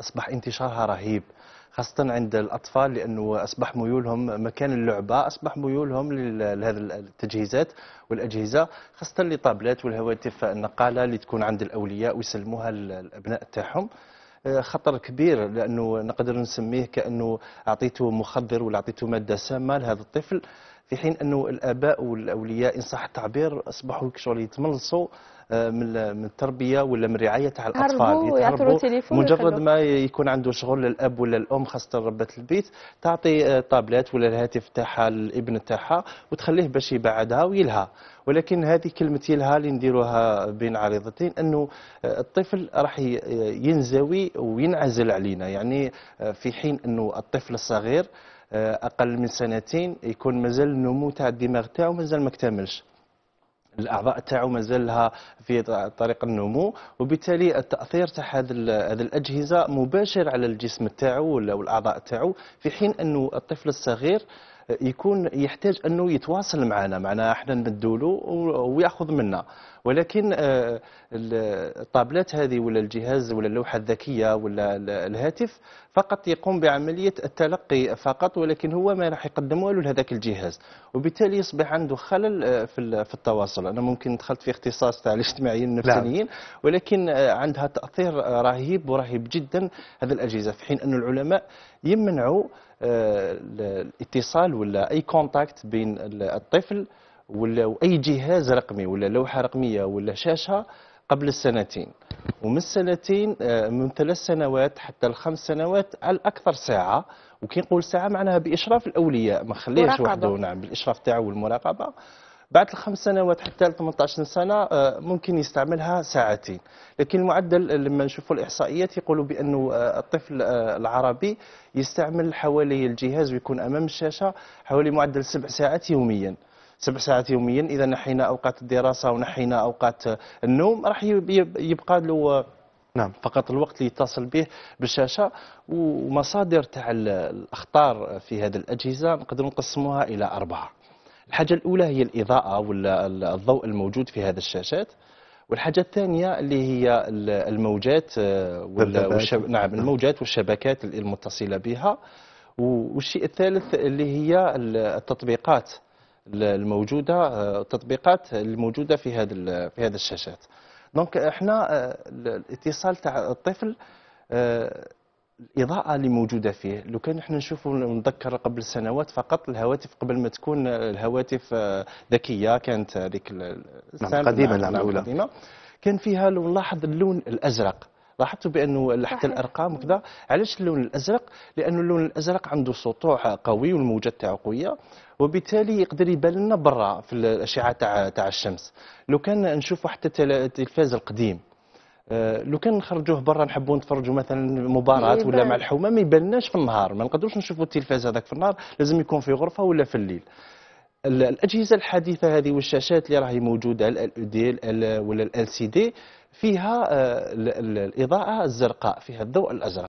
أصبح انتشارها رهيب خاصة عند الأطفال لأنه أصبح ميولهم مكان اللعبة أصبح ميولهم لهذه التجهيزات والأجهزة خاصة لطابلات والهواتف النقالة اللي تكون عند الأولياء ويسلموها للأبناء تاعهم آه، خطر كبير لأنه نقدر نسميه كأنه أعطيته مخدر ولا أعطيته مادة سامة لهذا الطفل في حين انه الاباء والاولياء ان صح التعبير اصبحوا كشغل يتملصوا آه، من من التربيه ولا من الرعايه تاع الاطفال يتهربوا يعني مجرد ما يكون عنده شغل الاب ولا الام خاصه ربه البيت تعطي آه، طابلات ولا الهاتف تاعها للابن تاعها وتخليه باش يبعدها ويلها ولكن هذه كلمه يلها اللي نديروها بين عريضتين انه آه، الطفل راح ينزوي وينعزل علينا يعني في حين انه الطفل الصغير آه، اقل من سنتين يكون مازال النمو تاع الدماغ تاعو مازال ما اكتملش الاعضاء تاعو مازالها في طريق النمو وبالتالي التاثير تاع هذه الاجهزه مباشر على الجسم تاعو والاعضاء تاعو في حين انه الطفل الصغير يكون يحتاج انه يتواصل معنا معنا احنا نمدوا له وياخذ منا ولكن آه، الطابلات هذه ولا الجهاز ولا اللوحه الذكيه ولا الهاتف فقط يقوم بعمليه التلقي فقط ولكن هو ما راح يقدم والو لهذاك الجهاز وبالتالي يصبح عنده خلل آه، في في التواصل انا ممكن دخلت في اختصاص تاع الاجتماعيين نعم. النفسانيين ولكن آه، عندها تاثير رهيب ورهيب جدا هذه الاجهزه في حين ان العلماء يمنعوا آه، الاتصال ولا اي كونتاكت بين الطفل ولا اي جهاز رقمي ولا لوحه رقميه ولا شاشه قبل السنتين ومن السنتين آه، من ثلاث سنوات حتى الخمس سنوات على الاكثر ساعه وكي نقول ساعه معناها باشراف الاولياء ما خليهش وحده نعم بالاشراف تاعو والمراقبه بعد الخمس سنوات حتى ل 18 سنه آه، ممكن يستعملها ساعتين لكن المعدل لما نشوفوا الاحصائيات يقولوا بانه آه، الطفل آه، العربي يستعمل حوالي الجهاز ويكون امام الشاشه حوالي معدل سبع ساعات يوميا سبع ساعات يوميا اذا نحينا اوقات الدراسه ونحينا اوقات النوم راح يبقى له نعم فقط الوقت اللي يتصل به بالشاشه ومصادر تاع الاخطار في هذه الاجهزه نقدروا نقسموها الى اربعه الحاجة الأولى هي الإضاءة ولا الضوء الموجود في هذه الشاشات والحاجة الثانية اللي هي الموجات آه، والشب... نعم الموجات والشبكات المتصلة بها والشيء الثالث اللي هي التطبيقات الموجودة آه، التطبيقات الموجودة في هذا في هذه الشاشات دونك احنا آه، الاتصال تاع الطفل الاضاءه اللي موجوده فيه لو كان احنا نشوفوا نتذكر قبل سنوات فقط الهواتف قبل ما تكون الهواتف آه، ذكيه كانت هذيك نعم قديمه نعم قديمه كان فيها لو نلاحظ اللون الازرق لاحظتوا بانه حتى الارقام وكذا علاش اللون الازرق لانه اللون الازرق عنده سطوع قوي والموجات تاعو قويه وبالتالي يقدر يبان لنا برا في الاشعه تاع تاع الشمس لو كان نشوفوا حتى التلفاز القديم آه، لو كان نخرجوه برا نحبوا نتفرجوا مثلا مباراه إيه، ولا مع الحومه ما يبانناش في النهار ما نقدروش نشوفوا التلفاز هذاك في النهار لازم يكون في غرفه ولا في الليل الاجهزه الحديثه هذه والشاشات اللي راهي موجوده ال دي ولا ال سي دي فيها آه، الاضاءه الزرقاء فيها الضوء الازرق